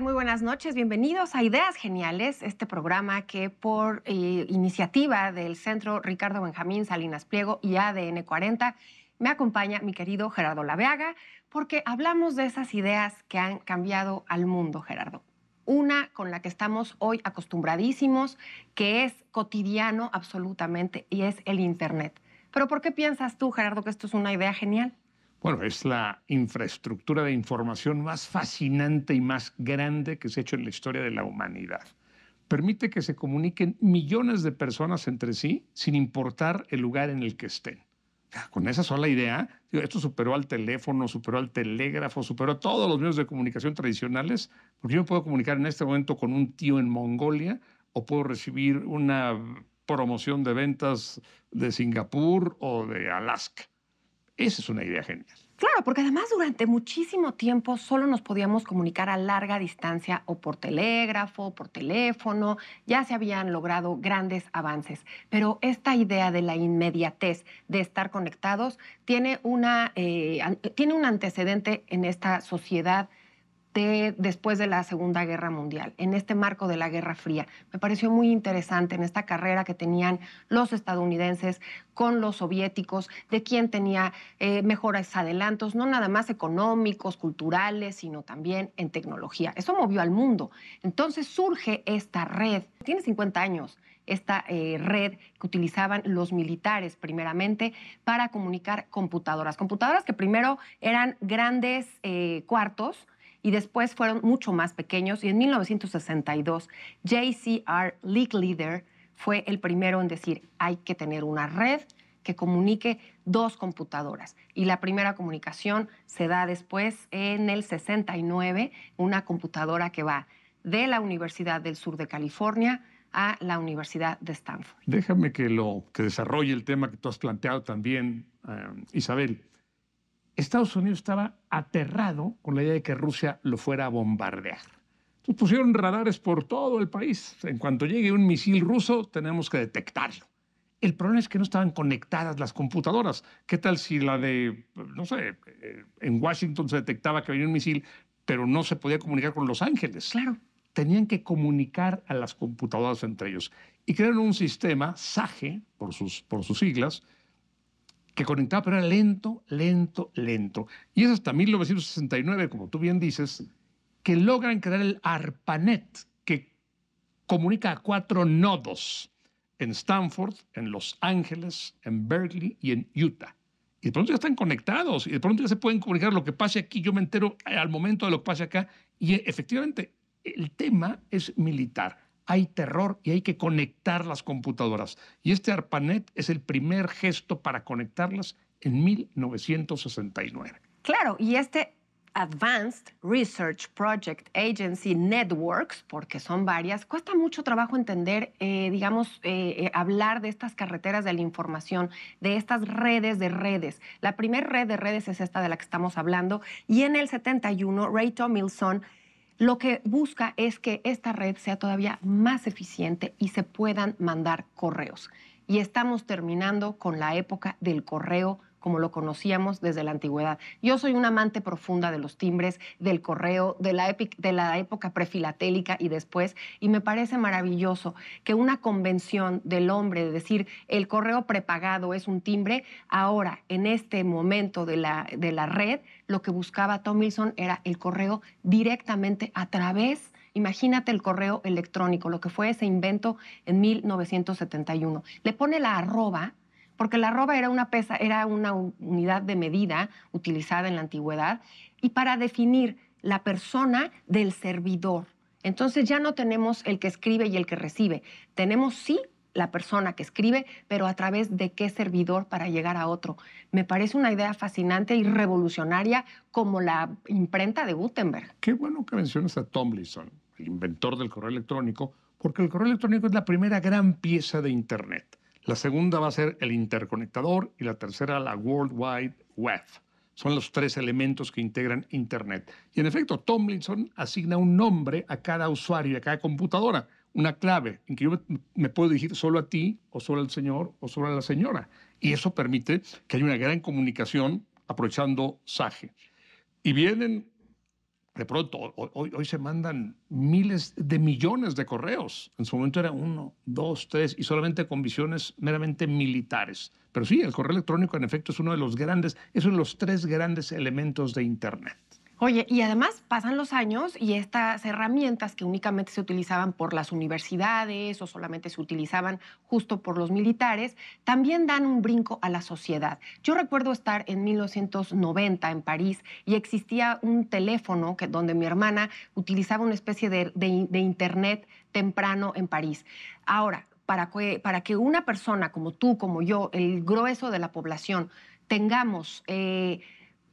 Muy buenas noches. Bienvenidos a Ideas Geniales, este programa que por eh, iniciativa del Centro Ricardo Benjamín Salinas Pliego y ADN 40 me acompaña mi querido Gerardo Laveaga, porque hablamos de esas ideas que han cambiado al mundo, Gerardo. Una con la que estamos hoy acostumbradísimos, que es cotidiano absolutamente, y es el Internet. Pero ¿por qué piensas tú, Gerardo, que esto es una idea genial? Bueno, es la infraestructura de información más fascinante y más grande que se ha hecho en la historia de la humanidad. Permite que se comuniquen millones de personas entre sí sin importar el lugar en el que estén. Con esa sola idea, esto superó al teléfono, superó al telégrafo, superó todos los medios de comunicación tradicionales, porque yo me puedo comunicar en este momento con un tío en Mongolia o puedo recibir una promoción de ventas de Singapur o de Alaska. Esa es una idea genial. Claro, porque además durante muchísimo tiempo solo nos podíamos comunicar a larga distancia o por telégrafo, por teléfono, ya se habían logrado grandes avances, pero esta idea de la inmediatez de estar conectados tiene, una, eh, tiene un antecedente en esta sociedad después de la Segunda Guerra Mundial, en este marco de la Guerra Fría. Me pareció muy interesante en esta carrera que tenían los estadounidenses con los soviéticos, de quién tenía eh, mejores adelantos, no nada más económicos, culturales, sino también en tecnología. Eso movió al mundo. Entonces surge esta red. Tiene 50 años esta eh, red que utilizaban los militares primeramente para comunicar computadoras. Computadoras que primero eran grandes eh, cuartos y después fueron mucho más pequeños y en 1962 JCR League Leader fue el primero en decir hay que tener una red que comunique dos computadoras. Y la primera comunicación se da después en el 69, una computadora que va de la Universidad del Sur de California a la Universidad de Stanford. Déjame que, lo, que desarrolle el tema que tú has planteado también, eh, Isabel. Estados Unidos estaba aterrado con la idea de que Rusia lo fuera a bombardear. Entonces pusieron radares por todo el país. En cuanto llegue un misil ruso, tenemos que detectarlo. El problema es que no estaban conectadas las computadoras. ¿Qué tal si la de, no sé, eh, en Washington se detectaba que venía un misil, pero no se podía comunicar con Los Ángeles? Claro, tenían que comunicar a las computadoras entre ellos. Y crearon un sistema, SAGE, por sus, por sus siglas, que conectaba, pero era lento, lento, lento. Y es hasta 1969, como tú bien dices, que logran crear el ARPANET, que comunica a cuatro nodos en Stanford, en Los Ángeles, en Berkeley y en Utah. Y de pronto ya están conectados y de pronto ya se pueden comunicar lo que pase aquí. Yo me entero eh, al momento de lo que pase acá. Y eh, efectivamente, el tema es militar hay terror y hay que conectar las computadoras. Y este ARPANET es el primer gesto para conectarlas en 1969. Claro, y este Advanced Research Project Agency Networks, porque son varias, cuesta mucho trabajo entender, eh, digamos, eh, eh, hablar de estas carreteras de la información, de estas redes de redes. La primera red de redes es esta de la que estamos hablando, y en el 71, Ray Tomilson lo que busca es que esta red sea todavía más eficiente y se puedan mandar correos. Y estamos terminando con la época del correo como lo conocíamos desde la antigüedad. Yo soy un amante profunda de los timbres, del correo, de la, de la época prefilatélica y después, y me parece maravilloso que una convención del hombre, de decir, el correo prepagado es un timbre, ahora, en este momento de la, de la red, lo que buscaba Tomilson era el correo directamente a través Imagínate el correo electrónico, lo que fue ese invento en 1971. Le pone la arroba porque la arroba era una pesa, era una unidad de medida utilizada en la antigüedad y para definir la persona del servidor. Entonces ya no tenemos el que escribe y el que recibe. Tenemos sí la persona que escribe, pero a través de qué servidor para llegar a otro. Me parece una idea fascinante y revolucionaria como la imprenta de Gutenberg. Qué bueno que mencionas a Tomlinson, el inventor del correo electrónico, porque el correo electrónico es la primera gran pieza de Internet. La segunda va a ser el interconectador y la tercera la World Wide Web. Son los tres elementos que integran Internet. Y en efecto, Tomlinson asigna un nombre a cada usuario y a cada computadora, una clave en que yo me puedo dirigir solo a ti o solo al señor o solo a la señora. Y eso permite que haya una gran comunicación aprovechando SAGE. Y vienen de pronto, hoy, hoy, se mandan miles de millones de correos. En su momento era uno, dos, tres, y solamente con visiones meramente militares. Pero sí, el correo electrónico en efecto es uno de los grandes, es uno de los tres grandes elementos de Internet. Oye, y además pasan los años y estas herramientas que únicamente se utilizaban por las universidades o solamente se utilizaban justo por los militares, también dan un brinco a la sociedad. Yo recuerdo estar en 1990 en París y existía un teléfono que, donde mi hermana utilizaba una especie de, internet temprano en París. Ahora, para que, para que una persona como tú, como yo, el grueso de la población, tengamos... Eh,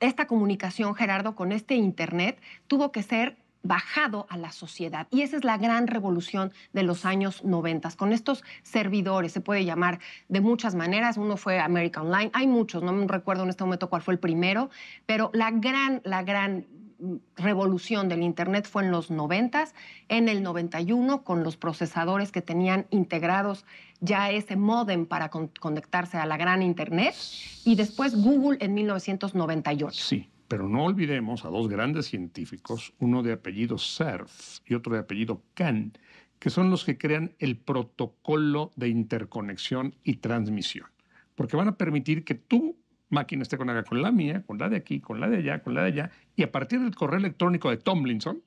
esta comunicación, Gerardo, con este Internet, tuvo que ser bajado a la sociedad. Y esa es la gran revolución de los años 90, con estos servidores, se puede llamar de muchas maneras, uno fue America Online, hay muchos, no me recuerdo en este momento cuál fue el primero, pero la gran, la gran revolución del Internet fue en los 90, en el 91, con los procesadores que tenían integrados ya ese modem para conectarse a la gran Internet, y después Google en 1998. Sí. Pero no olvidemos a dos grandes científicos, uno de apellido Cerf y otro de apellido Kahn, que son los que crean el protocolo de interconexión y transmisión. Porque van a permitir que tu máquina esté conectada con la mía, con la de aquí, con la de allá, con la de allá, y a partir del correo electrónico de Tomlinson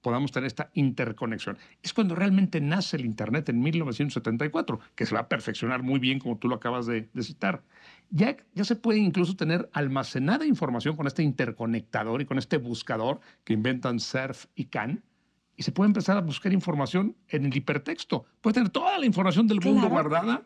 podamos tener esta interconexión. Es cuando realmente nace el Internet en 1974, que se va a perfeccionar muy bien como tú lo acabas de, citar. Ya, ya se puede incluso tener almacenada información con este interconectador y con este buscador que inventan Surf y Can, y se puede empezar a buscar información en el hipertexto. Puedes tener toda la información del mundo guardada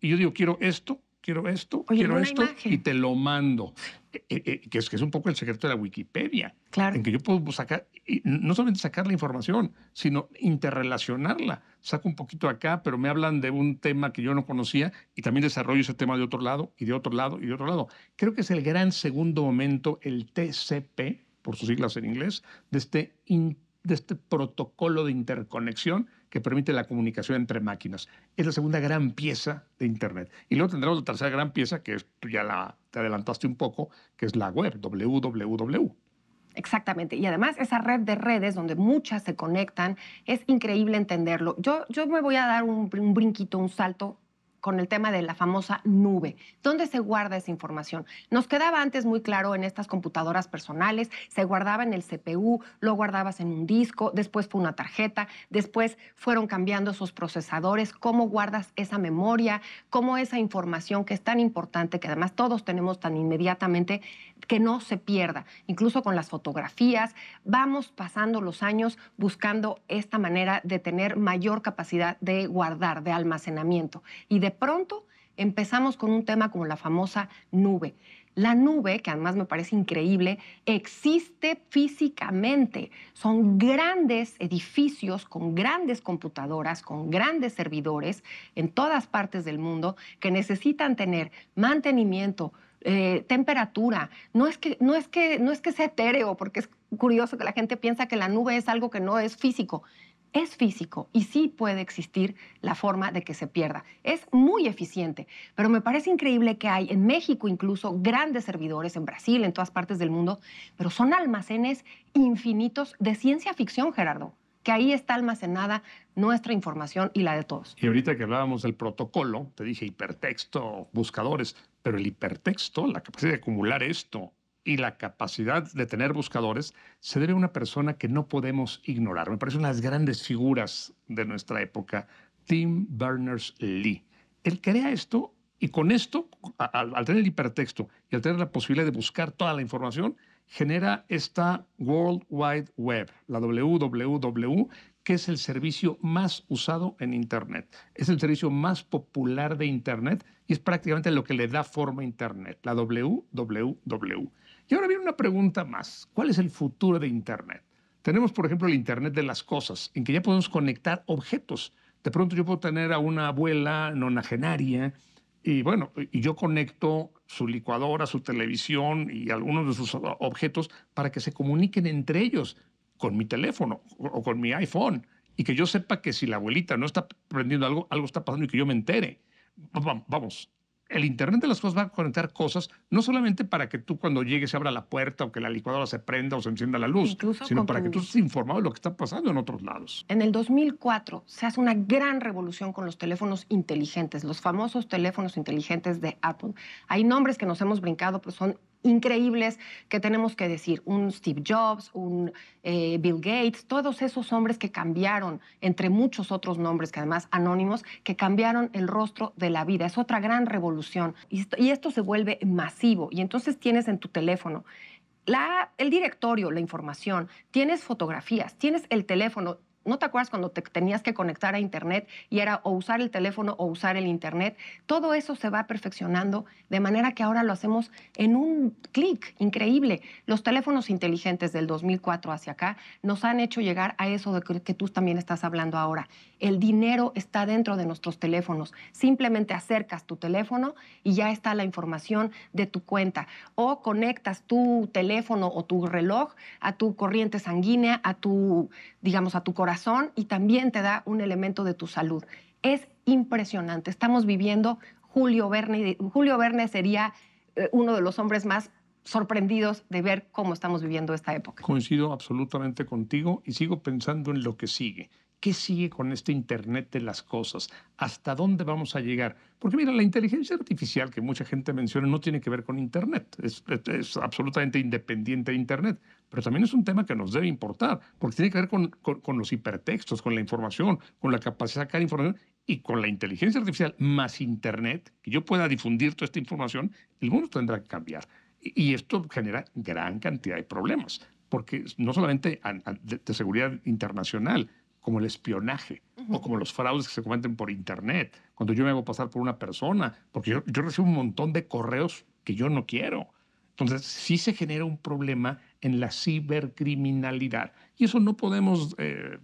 y yo digo, quiero esto, quiero esto, quiero esto, y te lo mando. E, e, que, es, que es un poco el secreto de la Wikipedia. En que yo puedo sacar, no solamente sacar la información, sino interrelacionarla. Saco un poquito acá, pero me hablan de un tema que yo no conocía y también desarrollo ese tema de otro lado, y de otro lado, y de otro lado. Creo que es el gran segundo momento, el TCP, por sus siglas en inglés, de este, de este protocolo de interconexión que permite la comunicación entre máquinas. Es la segunda gran pieza de Internet. Y luego tendremos la tercera gran pieza, que tú ya la, te adelantaste un poco, que es la web, www. Exactamente. Y además esa red de redes donde muchas se conectan, es increíble entenderlo. Yo, yo me voy a dar un, un brinquito, un salto con el tema de la famosa nube. ¿Dónde se guarda esa información? Nos quedaba antes muy claro en estas computadoras personales, se guardaba en el CPU, lo guardabas en un disco, después fue una tarjeta, después fueron cambiando esos procesadores, cómo guardas esa memoria, cómo esa información que es tan importante, que además todos tenemos tan inmediatamente, que no se pierda, incluso con las fotografías. Vamos pasando los años buscando esta manera de tener mayor capacidad de guardar, de almacenamiento. Y de pronto empezamos con un tema como la famosa nube. La nube, que además me parece increíble, existe físicamente. Son grandes edificios con grandes computadoras, con grandes servidores en todas partes del mundo que necesitan tener mantenimiento, eh, temperatura. No es, que, no, es que, no es que sea etéreo, porque es curioso que la gente piensa que la nube es algo que no es físico. Es físico y sí puede existir la forma de que se pierda. Es muy eficiente, pero me parece increíble que hay en México incluso grandes servidores, en Brasil, en todas partes del mundo, pero son almacenes infinitos de ciencia ficción, Gerardo que ahí está almacenada nuestra información y la de todos. Y ahorita que hablábamos del protocolo, te dije hipertexto, buscadores, pero el hipertexto, la capacidad de acumular esto y la capacidad de tener buscadores se debe a una persona que no podemos ignorar. Me parece una de las grandes figuras de nuestra época, Tim Berners-Lee. Él crea esto y con esto, al, tener el hipertexto y al tener la posibilidad de buscar toda la información, genera esta World Wide Web, la WWW, que es el servicio más usado en Internet. Es el servicio más popular de Internet y es prácticamente lo que le da forma a Internet, la WWW. Y ahora viene una pregunta más. ¿Cuál es el futuro de Internet? Tenemos, por ejemplo, el Internet de las cosas, en que ya podemos conectar objetos. De pronto yo puedo tener a una abuela nonagenaria y bueno, y yo conecto su licuadora, su televisión y algunos de sus objetos para que se comuniquen entre ellos con mi teléfono o con mi iPhone y que yo sepa que si la abuelita no está aprendiendo algo, algo está pasando y que yo me entere. Pues, vamos, el Internet de las cosas va a conectar cosas, no solamente para que tú cuando llegues se abra la puerta o que la licuadora se prenda o se encienda la luz, sino para que tú estés informado de lo que está pasando en otros lados. En el 2004 se hace una gran revolución con los teléfonos inteligentes, los famosos teléfonos inteligentes de Apple. Hay nombres que nos hemos brincado, pero son increíbles que tenemos que decir. Un Steve Jobs, un eh, Bill Gates, todos esos hombres que cambiaron, entre muchos otros nombres que además anónimos, que cambiaron el rostro de la vida. Es otra gran revolución. Y esto, se vuelve masivo. Y entonces tienes en tu teléfono la, el directorio, la información, tienes fotografías, tienes el teléfono, ¿No te acuerdas cuando te tenías que conectar a Internet y era o usar el teléfono o usar el Internet? Todo eso se va perfeccionando de manera que ahora lo hacemos en un clic increíble. Los teléfonos inteligentes del 2004 hacia acá nos han hecho llegar a eso de que, que tú también estás hablando ahora. El dinero está dentro de nuestros teléfonos. Simplemente acercas tu teléfono y ya está la información de tu cuenta. O conectas tu teléfono o tu reloj a tu corriente sanguínea, a tu, digamos, a tu corazón y también te da un elemento de tu salud. Es impresionante. Estamos viviendo Julio Verne. Julio Verne sería eh, uno de los hombres más sorprendidos de ver cómo estamos viviendo esta época. Coincido absolutamente contigo y sigo pensando en lo que sigue. ¿Qué sigue con este Internet de las cosas? ¿Hasta dónde vamos a llegar? Porque mira, la inteligencia artificial que mucha gente menciona no tiene que ver con Internet, es absolutamente independiente de Internet pero también es un tema que nos debe importar, porque tiene que ver con, los hipertextos, con la información, con la capacidad de sacar información y con la inteligencia artificial más Internet, que yo pueda difundir toda esta información, el mundo tendrá que cambiar. Y, esto genera gran cantidad de problemas, porque no solamente de, seguridad internacional, como el espionaje o como los fraudes que se cometen por Internet, cuando yo me hago pasar por una persona, porque yo recibo un montón de correos que yo no quiero entonces, sí se genera un problema en la cibercriminalidad. Y eso no podemos eh,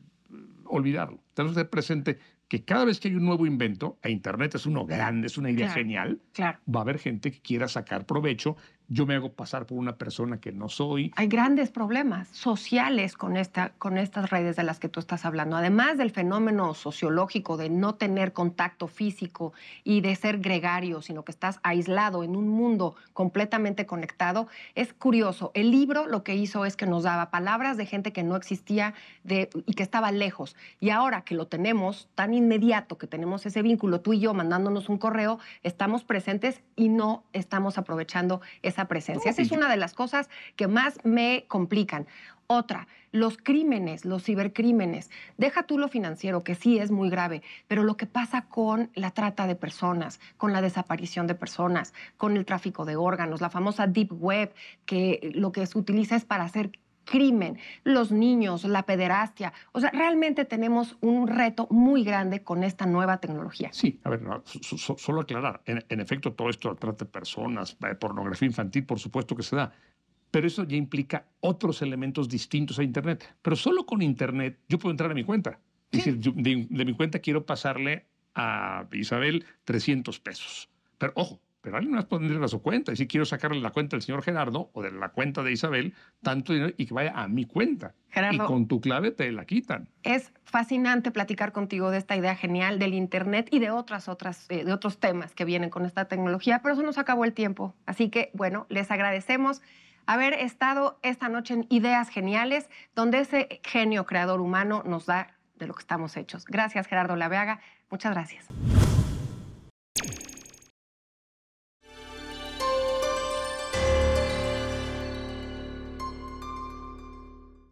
olvidarlo. Tenemos que presente que cada vez que hay un nuevo invento, e Internet es uno grande, es una idea genial, va a haber gente que quiera sacar provecho yo me hago pasar por una persona que no soy. Hay grandes problemas sociales con, esta, con estas redes de las que tú estás hablando. Además del fenómeno sociológico de no tener contacto físico y de ser gregario, sino que estás aislado en un mundo completamente conectado, es curioso. El libro lo que hizo es que nos daba palabras de gente que no existía de, y que estaba lejos. Y ahora que lo tenemos tan inmediato, que tenemos ese vínculo, tú y yo mandándonos un correo, estamos presentes y no estamos aprovechando esa presencia. Esa es una de las cosas que más me complican. Otra, los crímenes, los cibercrímenes. Deja tú lo financiero, que sí es muy grave, pero lo que pasa con la trata de personas, con la desaparición de personas, con el tráfico de órganos, la famosa Deep Web, que lo que se utiliza es para hacer crimen, los niños, la pederastia. O sea, realmente tenemos un reto muy grande con esta nueva tecnología. Sí, a ver, solo aclarar, en, efecto todo esto trata de personas, eh, pornografía infantil, por supuesto que se da, pero eso ya implica otros elementos distintos a Internet. Pero solo con Internet yo puedo entrar a mi cuenta. Es decir, de, de mi cuenta quiero pasarle a Isabel 300 pesos. Pero ojo, pero alguien más puede a su cuenta. Y si quiero sacarle la cuenta del señor Gerardo o de la cuenta de Isabel, tanto dinero y que vaya a mi cuenta. y con tu clave te la quitan. Es fascinante platicar contigo de esta idea genial del Internet y de, otras, otras, eh, de otros temas que vienen con esta tecnología, pero eso nos acabó el tiempo. Así que, bueno, les agradecemos haber estado esta noche en Ideas Geniales, donde ese genio creador humano nos da de lo que estamos hechos. Gracias, Gerardo Laveaga. Muchas gracias.